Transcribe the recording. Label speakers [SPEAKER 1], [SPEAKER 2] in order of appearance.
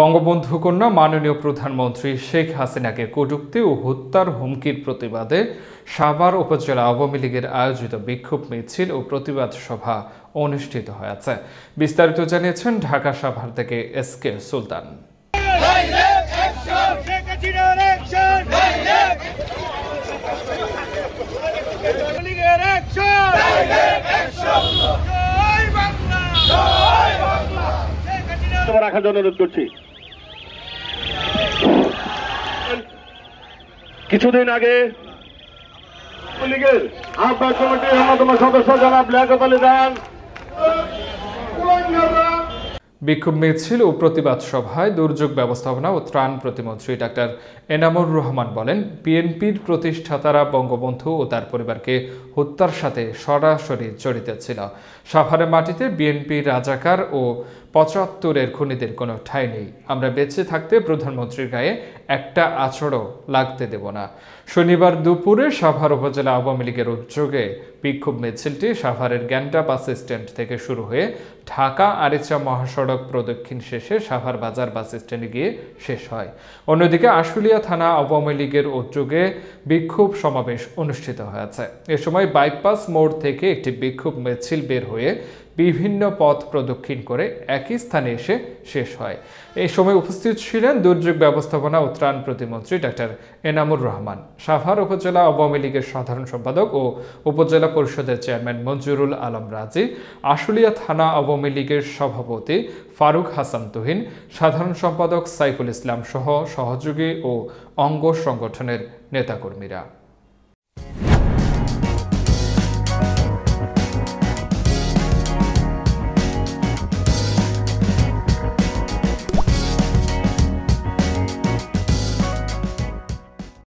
[SPEAKER 1] বঙ্গবন্ধু কন্যা মাননীয় প্রধানমন্ত্রী শেখ হাসিনাকে কটুক্তি ও হত্যার হুমকির প্রতিবাদে সাভার উপজেলা আওয়ামী লীগের আয়োজিত বিক্ষোভ মিছিল ও প্রতিবাদ সভা অনুষ্ঠিত হয়েছে বিস্তারিত জানিয়েছেন ঢাকা সাভার থেকে এস কে সুলতান বক্তব্য রাখার জন্য অনুরোধ করছি কিছুদিন আগে বিক্ষোভ মিছিল ও প্রতিবাদ সভায় দুর্যোগ ব্যবস্থাপনা ও ত্রাণ প্রতিমন্ত্রী ডাক্তার এনামুর রহমান বলেন বিএনপির প্রতিষ্ঠাতারা বঙ্গবন্ধু ও তার পরিবারকে হত্যার সাথে সরাসরি জড়িত ছিল সাভারে মাটিতে বিএনপি রাজাকার ও পঁচাত্তরের খুনিদের কোনো ঠাই নেই আমরা বেঁচে থাকতে প্রধানমন্ত্রীর গায়ে একটা আচড়ও লাগতে দেব না শনিবার দুপুরে সাভার উপজেলা আওয়ামী লীগের উদ্যোগে বিক্ষোভ মিছিলটি সাভারের গ্যান্টা বাস স্ট্যান্ড থেকে শুরু হয়ে ঢাকা আরিচা মহাসড়ক প্রদক্ষিণ শেষে সাভার বাজার বাস স্ট্যান্ডে গিয়ে শেষ হয় অন্যদিকে আশুলিয়া থানা আওয়ামী লীগের উদ্যোগে বিক্ষোভ সমাবেশ অনুষ্ঠিত হয়েছে এ সময় বাইপাস মোড় থেকে একটি বিক্ষোভ মিছিল বের হয়ে বিভিন্ন পথ প্রদক্ষিণ করে একই স্থানে এসে শেষ হয় এই সময় উপস্থিত ছিলেন দুর্যোগ ব্যবস্থাপনা ও ত্রাণ প্রতিমন্ত্রী ডাক্তার এনামুর রহমান সাভার উপজেলা আওয়ামী লীগের সাধারণ সম্পাদক ও উপজেলা পরিষদের চেয়ারম্যান মঞ্জুরুল আলম রাজি আশুলিয়া থানা আওয়ামী লীগের সভাপতি ফারুক হাসান তুহিন সাধারণ সম্পাদক সাইফুল ইসলাম সহ সহযোগী ও অঙ্গ সংগঠনের নেতাকর্মীরা